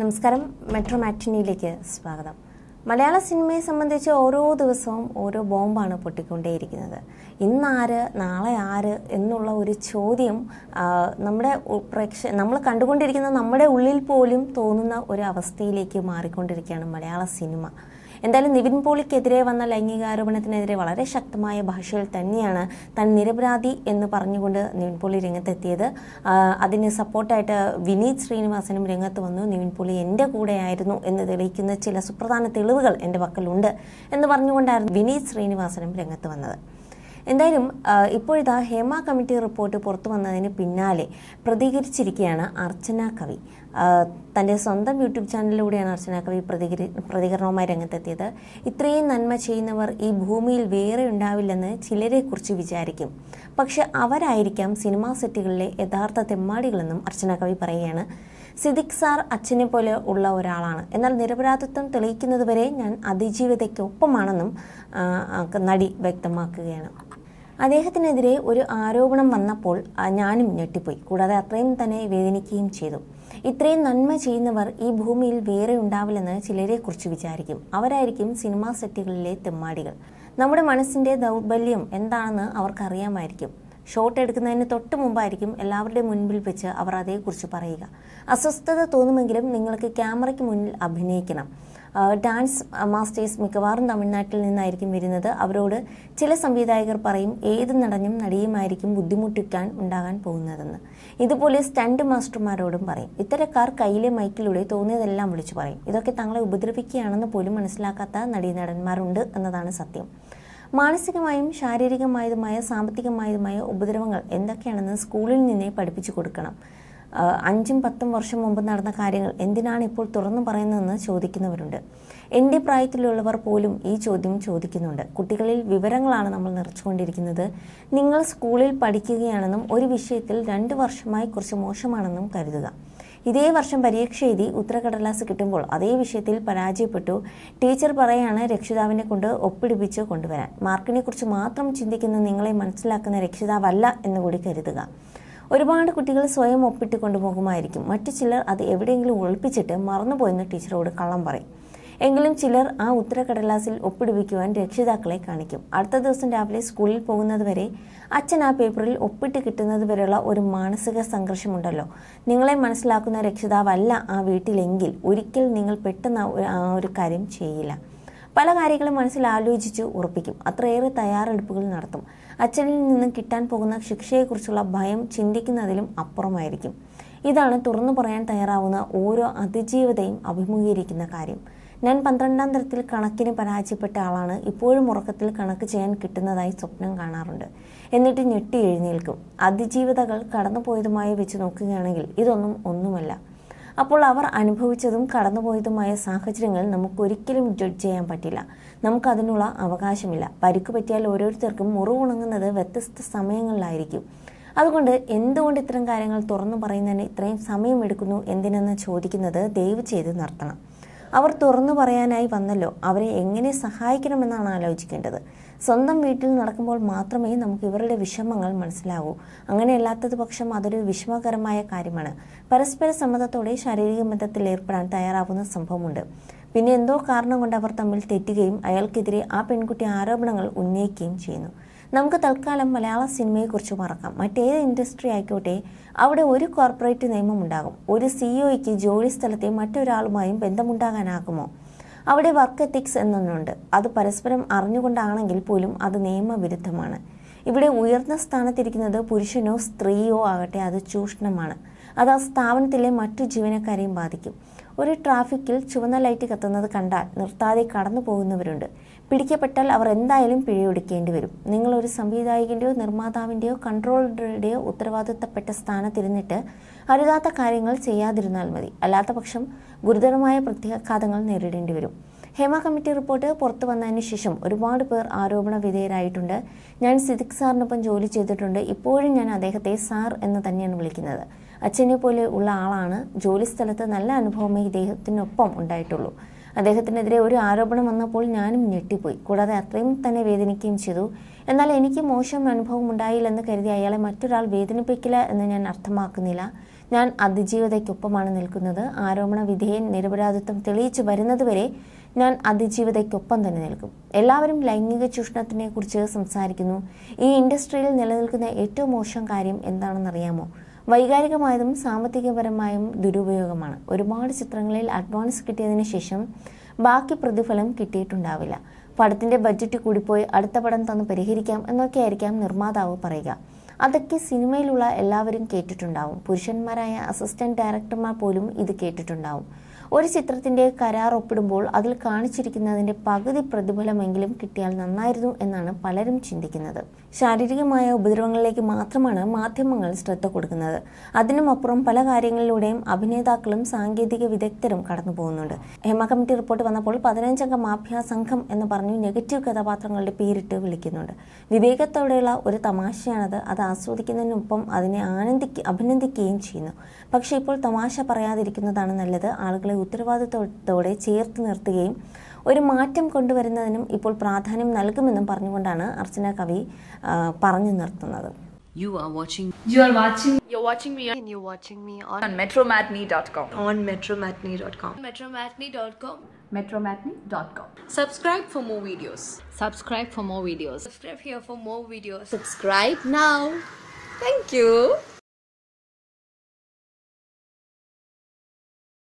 നമസ്കാരം മെട്രോ മാറ്റിനിയിലേക്ക് സ്വാഗതം മലയാള സിനിമയെ സംബന്ധിച്ച് ഓരോ ദിവസവും ഓരോ ബോംബാണ് പൊട്ടിക്കൊണ്ടേയിരിക്കുന്നത് ഇന്നാര് നാളെ ആര് എന്നുള്ള ഒരു ചോദ്യം നമ്മുടെ പ്രേക്ഷ നമ്മൾ കണ്ടുകൊണ്ടിരിക്കുന്ന നമ്മുടെ ഉള്ളിൽ പോലും തോന്നുന്ന ഒരു അവസ്ഥയിലേക്ക് മാറിക്കൊണ്ടിരിക്കുകയാണ് മലയാള സിനിമ എന്തായാലും നിവിൻ പോളിക്കെതിരെ വന്ന ലൈംഗികാരോപണത്തിനെതിരെ വളരെ ശക്തമായ ഭാഷയിൽ തന്നെയാണ് താൻ നിരപരാധി എന്ന് പറഞ്ഞുകൊണ്ട് നിവിൻ പോളി രംഗത്തെത്തിയത് അതിന് സപ്പോർട്ടായിട്ട് വിനീത് ശ്രീനിവാസനും രംഗത്ത് വന്നു നിവിൻ പോളി എൻ്റെ കൂടെയായിരുന്നു എന്ന് തെളിയിക്കുന്ന ചില സുപ്രധാന തെളിവുകൾ എൻ്റെ പക്കലുണ്ട് എന്ന് പറഞ്ഞുകൊണ്ടായിരുന്നു വിനീത് ശ്രീനിവാസനും രംഗത്ത് വന്നത് എന്തായാലും ഇപ്പോഴിതാ ഹേമ കമ്മിറ്റി റിപ്പോർട്ട് പുറത്തു വന്നതിന് പിന്നാലെ പ്രതികരിച്ചിരിക്കുകയാണ് അർച്ചന കവി തൻ്റെ സ്വന്തം യൂട്യൂബ് ചാനലിലൂടെയാണ് അർച്ചന കവി പ്രതികരി പ്രതികരണവുമായി രംഗത്തെത്തിയത് ഇത്രയും നന്മ ചെയ്യുന്നവർ ഈ ഭൂമിയിൽ വേറെ ഉണ്ടാവില്ലെന്ന് ചിലരെക്കുറിച്ച് വിചാരിക്കും പക്ഷെ അവരായിരിക്കാം സിനിമാ സെറ്റുകളിലെ യഥാർത്ഥ തെമ്മാടികളെന്നും അർച്ചന കവി പറയുകയാണ് സിദിഖ് സാർ അച്ഛനെ പോലെ ഉള്ള ഒരാളാണ് എന്നാൽ നിരപരാധിത്വം തെളിയിക്കുന്നതുവരെ ഞാൻ അതിജീവിതയ്ക്കൊപ്പമാണെന്നും നടി വ്യക്തമാക്കുകയാണ് അദ്ദേഹത്തിനെതിരെ ഒരു ആരോപണം വന്നപ്പോൾ ഞാനും ഞെട്ടിപ്പോയി കൂടാതെ അത്രയും തന്നെ വേദനിക്കുകയും ചെയ്തു ഇത്രയും നന്മ ചെയ്യുന്നവർ ഈ ഭൂമിയിൽ വേറെ ഉണ്ടാവില്ലെന്ന് ചിലരെക്കുറിച്ച് വിചാരിക്കും അവരായിരിക്കും സിനിമാ സെറ്റുകളിലെ തെമ്മാടികൾ നമ്മുടെ മനസ്സിൻ്റെ ദൗർബല്യം എന്താണെന്ന് അവർക്കറിയാമായിരിക്കും ഷോട്ട് എടുക്കുന്നതിന് തൊട്ട് മുമ്പായിരിക്കും എല്ലാവരുടെയും മുൻപിൽ വെച്ച് അവർ അതേക്കുറിച്ച് പറയുക അസ്വസ്ഥത തോന്നുമെങ്കിലും നിങ്ങൾക്ക് ക്യാമറയ്ക്ക് മുന്നിൽ അഭിനയിക്കണം ഡാൻസ് മാസ്റ്റേഴ്സ് മിക്കവാറും തമിഴ്നാട്ടിൽ നിന്നായിരിക്കും വരുന്നത് അവരോട് ചില സംവിധായകർ പറയും ഏത് നടനും നടിയുമായിരിക്കും ബുദ്ധിമുട്ടിക്കാൻ ഉണ്ടാകാൻ പോകുന്നതെന്ന് ഇതുപോലെ സ്റ്റണ്ട് മാസ്റ്റർമാരോടും പറയും ഇത്തരക്കാർ കയ്യിലെ മൈക്കിലൂടെ തോന്നിയതെല്ലാം വിളിച്ചു പറയും ഇതൊക്കെ തങ്ങളെ ഉപദ്രവിക്കുകയാണെന്ന് പോലും മനസ്സിലാക്കാത്ത നടീനടന്മാരുണ്ട് എന്നതാണ് സത്യം മാനസികമായും ശാരീരികമായതുമായ സാമ്പത്തികമായതുമായ ഉപദ്രവങ്ങൾ എന്തൊക്കെയാണെന്ന് സ്കൂളിൽ നിന്നേ പഠിപ്പിച്ചു കൊടുക്കണം അഞ്ചും പത്തും വർഷം മുമ്പ് നടന്ന കാര്യങ്ങൾ എന്തിനാണ് ഇപ്പോൾ തുറന്നു പറയുന്നതെന്ന് ചോദിക്കുന്നവരുണ്ട് എൻ്റെ പ്രായത്തിലുള്ളവർ പോലും ഈ ചോദ്യം ചോദിക്കുന്നുണ്ട് കുട്ടികളിൽ വിവരങ്ങളാണ് നമ്മൾ നിറച്ചുകൊണ്ടിരിക്കുന്നത് നിങ്ങൾ സ്കൂളിൽ പഠിക്കുകയാണെന്നും ഒരു വിഷയത്തിൽ രണ്ട് വർഷമായി കുറച്ച് മോശമാണെന്നും കരുതുക ഇതേ വർഷം പരീക്ഷ എഴുതി ഉത്തരക്കടലാസ് കിട്ടുമ്പോൾ അതേ വിഷയത്തിൽ പരാജയപ്പെട്ടു ടീച്ചർ പറയാണ് രക്ഷിതാവിനെ കൊണ്ട് ഒപ്പിടിപ്പിച്ച് കൊണ്ടുവരാൻ മാർക്കിനെക്കുറിച്ച് മാത്രം ചിന്തിക്കുന്ന നിങ്ങളെ മനസ്സിലാക്കുന്ന രക്ഷിതാവല്ല എന്നുകൂടി കരുതുക ഒരുപാട് കുട്ടികൾ സ്വയം ഒപ്പിട്ട് കൊണ്ടുപോകുമായിരിക്കും മറ്റു ചിലർ അത് എവിടെയെങ്കിലും ഒളിപ്പിച്ചിട്ട് മറന്നുപോയെന്ന് ടീച്ചറോട് കള്ളം പറയും എങ്കിലും ചിലർ ആ ഉത്തരക്കടലാസിൽ ഒപ്പിടുവിക്കുവാൻ രക്ഷിതാക്കളെ കാണിക്കും അടുത്ത ദിവസം രാവിലെ സ്കൂളിൽ പോകുന്നതുവരെ അച്ഛൻ ആ പേപ്പറിൽ ഒപ്പിട്ട് കിട്ടുന്നത് വരെയുള്ള ഒരു മാനസിക സംഘർഷമുണ്ടല്ലോ നിങ്ങളെ മനസ്സിലാക്കുന്ന രക്ഷിതാവല്ല ആ വീട്ടിലെങ്കിൽ ഒരിക്കൽ നിങ്ങൾ പെട്ടെന്ന് ആ ഒരു കാര്യം ചെയ്യില്ല പല കാര്യങ്ങളും മനസ്സിൽ ആലോചിച്ച് ഉറപ്പിക്കും അത്രയേറെ തയ്യാറെടുപ്പുകൾ നടത്തും അച്ഛനിൽ നിന്നും കിട്ടാൻ പോകുന്ന ശിക്ഷയെക്കുറിച്ചുള്ള ഭയം ചിന്തിക്കുന്നതിലും അപ്പുറമായിരിക്കും ഇതാണ് തുറന്നു പറയാൻ തയ്യാറാവുന്ന ഓരോ അതിജീവതയും അഭിമുഖീകരിക്കുന്ന കാര്യം ഞാൻ പന്ത്രണ്ടാം തരത്തിൽ കണക്കിന് പരാജയപ്പെട്ട ആളാണ് ഇപ്പോഴും ഉറക്കത്തിൽ കണക്ക് ചെയ്യാൻ കിട്ടുന്നതായി സ്വപ്നം കാണാറുണ്ട് എന്നിട്ട് ഞെട്ടി എഴുന്നേൽക്കും അതിജീവിതകൾ കടന്നുപോയതുമായി വെച്ച് നോക്കുകയാണെങ്കിൽ ഇതൊന്നും ഒന്നുമല്ല അപ്പോൾ അവർ അനുഭവിച്ചതും കടന്നുപോയതുമായ സാഹചര്യങ്ങൾ നമുക്കൊരിക്കലും ജഡ്ജ് ചെയ്യാൻ പറ്റില്ല നമുക്കതിനുള്ള അവകാശമില്ല പരിക്ക് പറ്റിയാൽ ഓരോരുത്തർക്കും മുറിവുണങ്ങുന്നത് വ്യത്യസ്ത സമയങ്ങളിലായിരിക്കും അതുകൊണ്ട് എന്തുകൊണ്ട് ഇത്തരം കാര്യങ്ങൾ തുറന്നു പറയുന്നതിന് ഇത്രയും സമയമെടുക്കുന്നു എന്തിനെന്ന് ചോദിക്കുന്നത് ദയവ് ചെയ്ത് നിർത്തണം അവർ തുറന്നു പറയാനായി വന്നല്ലോ അവരെ എങ്ങനെ സഹായിക്കണമെന്നാണ് ആലോചിക്കേണ്ടത് സ്വന്തം വീട്ടിൽ നടക്കുമ്പോൾ മാത്രമേ നമുക്ക് ഇവരുടെ വിഷമങ്ങൾ മനസ്സിലാവൂ അങ്ങനെയല്ലാത്തത് പക്ഷം അതൊരു വിഷമകരമായ കാര്യമാണ് പരസ്പര സമ്മതത്തോടെ ശാരീരിക ബന്ധത്തിൽ ഏർപ്പെടാൻ തയ്യാറാവുന്ന സംഭവമുണ്ട് പിന്നെ എന്തോ കാരണം കൊണ്ട് അവർ തമ്മിൽ തെറ്റുകയും അയാൾക്കെതിരെ ആ പെൺകുട്ടി ആരോപണങ്ങൾ ഉന്നയിക്കുകയും ചെയ്യുന്നു നമുക്ക് തൽക്കാലം മലയാള സിനിമയെക്കുറിച്ച് മറക്കാം മറ്റേത് ഇൻഡസ്ട്രി ആയിക്കോട്ടെ അവിടെ ഒരു കോർപ്പറേറ്റ് നിയമം ഉണ്ടാകും ഒരു സിഇഒയ്ക്ക് e ജോലി സ്ഥലത്തെ മറ്റൊരാളുമായും ബന്ധമുണ്ടാകാനാകുമോ അവിടെ വർക്ക് എത്തിക്സ് എന്നൊന്നുണ്ട് അത് പരസ്പരം അറിഞ്ഞുകൊണ്ടാണെങ്കിൽ പോലും അത് നിയമവിരുദ്ധമാണ് ഇവിടെ ഉയർന്ന സ്ഥാനത്തിരിക്കുന്നത് പുരുഷനോ സ്ത്രീയോ ആകട്ടെ അത് ചൂഷണമാണ് അത് ആ സ്ഥാപനത്തിലെ മറ്റു ജീവനക്കാരെയും ബാധിക്കും ഒരു ട്രാഫിക്കിൽ ചുവന്ന ലൈറ്റ് കത്തുന്നത് കണ്ടാൽ നിർത്താതെ കടന്നു പോകുന്നവരുണ്ട് പിടിക്കപ്പെട്ടാൽ അവർ എന്തായാലും പിഴയൊടുക്കേണ്ടി വരും നിങ്ങളൊരു സംവിധായകൻ്റെയോ നിർമ്മാതാവിൻ്റെയോ കൺട്രോളറുടെയോ ഉത്തരവാദിത്തപ്പെട്ട സ്ഥാനത്തിരുന്നിട്ട് അരുതാത്ത കാര്യങ്ങൾ ചെയ്യാതിരുന്നാൽ മതി അല്ലാത്തപക്ഷം ഗുരുതരമായ പ്രത്യാഘാതങ്ങൾ നേരിടേണ്ടി വരും ഹേമ കമ്മിറ്റി റിപ്പോർട്ട് പുറത്തു വന്നതിന് ശേഷം ഒരുപാട് പേർ ആരോപണ വിധേയരായിട്ടുണ്ട് ഞാൻ സിദിഖ് സാറിനൊപ്പം ജോലി ചെയ്തിട്ടുണ്ട് ഇപ്പോഴും ഞാൻ അദ്ദേഹത്തെ സാർ എന്ന് തന്നെയാണ് വിളിക്കുന്നത് അച്ഛനെ പോലെ ഉള്ള ആളാണ് ജോലി സ്ഥലത്ത് നല്ല അനുഭവമേ ഇദ്ദേഹത്തിനൊപ്പം ഉണ്ടായിട്ടുള്ളൂ അദ്ദേഹത്തിനെതിരെ ഒരു ആരോപണം വന്നപ്പോൾ ഞാനും ഞെട്ടിപ്പോയി കൂടാതെ അത്രയും തന്നെ വേദനിക്കുകയും ചെയ്തു എന്നാൽ എനിക്ക് മോശം അനുഭവം ഉണ്ടായില്ലെന്ന് കരുതി അയാളെ മറ്റൊരാൾ വേദനിപ്പിക്കില്ല എന്ന് ഞാൻ അർത്ഥമാക്കുന്നില്ല ഞാൻ അതിജീവതയ്ക്കൊപ്പമാണ് നിൽക്കുന്നത് ആരോപണ വിധേയൻ നിരപരാധിത്വം തെളിയിച്ചു വരുന്നതുവരെ ഞാൻ അതിജീവിതയ്ക്കൊപ്പം തന്നെ നിൽക്കും എല്ലാവരും ലൈംഗിക ചൂഷണത്തിനെ കുറിച്ച് സംസാരിക്കുന്നു ഈ ഇൻഡസ്ട്രിയിൽ നിലനിൽക്കുന്ന ഏറ്റവും മോശം കാര്യം എന്താണെന്നറിയാമോ വൈകാരികമായതും സാമ്പത്തികപരമായും ദുരുപയോഗമാണ് ഒരുപാട് ചിത്രങ്ങളിൽ അഡ്വാൻസ് കിട്ടിയതിന് ശേഷം ബാക്കി പ്രതിഫലം കിട്ടിയിട്ടുണ്ടാവില്ല പടത്തിന്റെ ബഡ്ജറ്റ് കൂടിപ്പോയി അടുത്ത പടം തന്ന് പരിഹരിക്കാം ആയിരിക്കാം നിർമ്മാതാവ് പറയുക അതൊക്കെ സിനിമയിലുള്ള എല്ലാവരും കേട്ടിട്ടുണ്ടാവും പുരുഷന്മാരായ അസിസ്റ്റന്റ് ഡയറക്ടർമാർ പോലും ഇത് കേട്ടിട്ടുണ്ടാവും ഒരു ചിത്രത്തിൻ്റെ കരാർ ഒപ്പിടുമ്പോൾ അതിൽ കാണിച്ചിരിക്കുന്നതിൻ്റെ പകുതി പ്രതിഫലമെങ്കിലും കിട്ടിയാൽ നന്നായിരുന്നു എന്നാണ് പലരും ചിന്തിക്കുന്നത് ശാരീരികമായ ഉപദ്രവങ്ങളിലേക്ക് മാത്രമാണ് മാധ്യമങ്ങൾ ശ്രദ്ധ കൊടുക്കുന്നത് അതിനുമപ്പുറം പല കാര്യങ്ങളിലൂടെയും അഭിനേതാക്കളും സാങ്കേതിക വിദഗ്ധരും കടന്നു പോകുന്നുണ്ട് ഹേമ കമ്മിറ്റി റിപ്പോർട്ട് വന്നപ്പോൾ പതിനഞ്ചംഗ മാഫിയ സംഘം എന്ന് പറഞ്ഞു നെഗറ്റീവ് കഥാപാത്രങ്ങളുടെ പേരിട്ട് വിളിക്കുന്നുണ്ട് വിവേകത്തോടെയുള്ള ഒരു തമാശയാണത് അത് ആസ്വദിക്കുന്നതിനൊപ്പം അതിനെ ആനന്ദിക്ക അഭിനന്ദിക്കുകയും ചെയ്യുന്നു പക്ഷേ ഇപ്പോൾ തമാശ പറയാതിരിക്കുന്നതാണ് നല്ലത് ആളുകളെ ഉത്തരവാദിത്വത്തോടെ ചേർത്ത് നിർത്തുകയും ഒരു മാറ്റം കൊണ്ടുവരുന്നതിനും ഇപ്പോൾ പ്രാധാന്യം നൽകുമെന്നും പറഞ്ഞുകൊണ്ടാണ് അർച്ചന കവി പറഞ്ഞു നിർത്തുന്നത് You are watching. You are watching. You're watching me. And you're watching me on, on metromatney.com. On metromatney.com. Metromatney.com. Metromatney.com. Subscribe for more videos. Subscribe for more videos. Subscribe here for more videos. Subscribe now. Thank you.